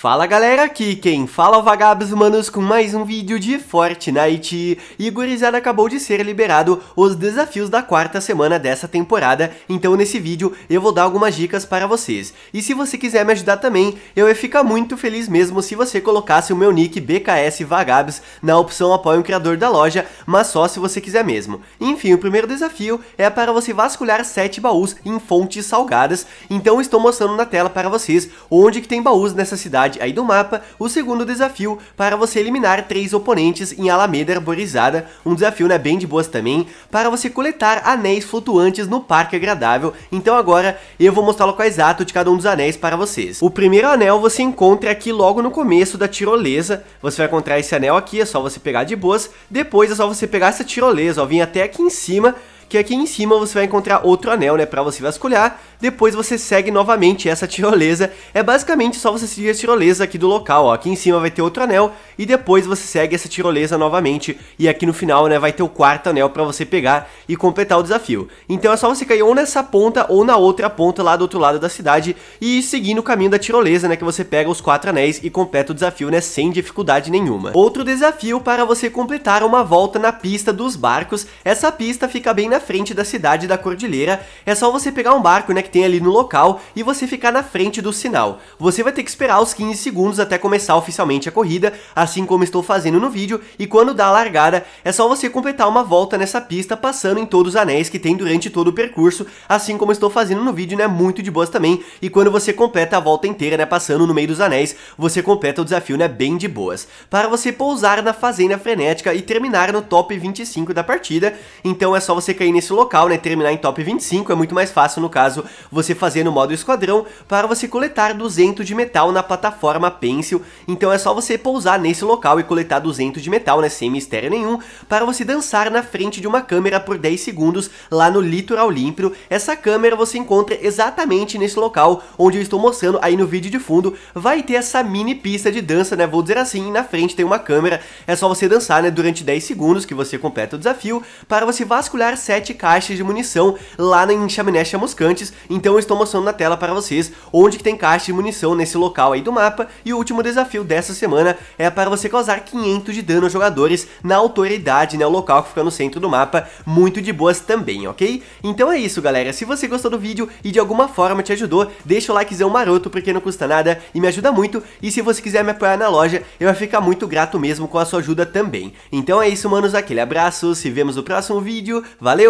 Fala galera, aqui quem fala é vagabos humanos com mais um vídeo de Fortnite e gurizada acabou de ser liberado os desafios da quarta semana dessa temporada, então nesse vídeo eu vou dar algumas dicas para vocês. E se você quiser me ajudar também, eu ia ficar muito feliz mesmo se você colocasse o meu nick BKS Vagabos na opção apoia o criador da loja, mas só se você quiser mesmo. Enfim, o primeiro desafio é para você vasculhar 7 baús em fontes salgadas, então estou mostrando na tela para vocês onde que tem baús nessa cidade cidade aí do mapa, o segundo desafio para você eliminar três oponentes em Alameda Arborizada, um desafio né, bem de boas também, para você coletar anéis flutuantes no Parque Agradável, então agora eu vou mostrar o local exato de cada um dos anéis para vocês. O primeiro anel você encontra aqui logo no começo da tirolesa, você vai encontrar esse anel aqui, é só você pegar de boas, depois é só você pegar essa tirolesa, ó, vir até aqui em cima, que aqui em cima você vai encontrar outro anel, né, pra você vasculhar. Depois você segue novamente essa tirolesa. É basicamente só você seguir a tirolesa aqui do local, ó. Aqui em cima vai ter outro anel e depois você segue essa tirolesa novamente. E aqui no final, né, vai ter o quarto anel pra você pegar e completar o desafio. Então é só você cair ou nessa ponta ou na outra ponta lá do outro lado da cidade e seguir no caminho da tirolesa, né, que você pega os quatro anéis e completa o desafio, né, sem dificuldade nenhuma. Outro desafio para você completar uma volta na pista dos barcos. Essa pista fica bem na frente da cidade da Cordilheira, é só você pegar um barco né, que tem ali no local e você ficar na frente do sinal. Você vai ter que esperar os 15 segundos até começar oficialmente a corrida, assim como estou fazendo no vídeo, e quando dá a largada, é só você completar uma volta nessa pista passando em todos os anéis que tem durante todo o percurso, assim como estou fazendo no vídeo, né, muito de boas também, e quando você completa a volta inteira, né, passando no meio dos anéis, você completa o desafio, né, bem de boas, para você pousar na Fazenda Frenética e terminar no top 25 da partida, então é só você cair nesse local, né? Terminar em top 25 é muito mais fácil, no caso, você fazer no modo esquadrão para você coletar 200 de metal na plataforma Pencil. Então é só você pousar nesse local e coletar 200 de metal, né? Sem mistério nenhum, para você dançar na frente de uma câmera por 10 segundos lá no litoral límpido, Essa câmera você encontra exatamente nesse local onde eu estou mostrando aí no vídeo de fundo. Vai ter essa mini pista de dança, né? Vou dizer assim, na frente tem uma câmera, é só você dançar, né? Durante 10 segundos que você completa o desafio para você vasculhar 7 7 caixas de munição lá em Chaminés Chamuscantes, então eu estou mostrando na tela para vocês onde que tem caixa de munição nesse local aí do mapa, e o último desafio dessa semana é para você causar 500 de dano aos jogadores na autoridade, né, o local que fica no centro do mapa, muito de boas também, ok? Então é isso galera, se você gostou do vídeo e de alguma forma te ajudou, deixa o likezão maroto porque não custa nada e me ajuda muito, e se você quiser me apoiar na loja, eu vou ficar muito grato mesmo com a sua ajuda também. Então é isso manos, aquele abraço, se vemos no próximo vídeo, valeu!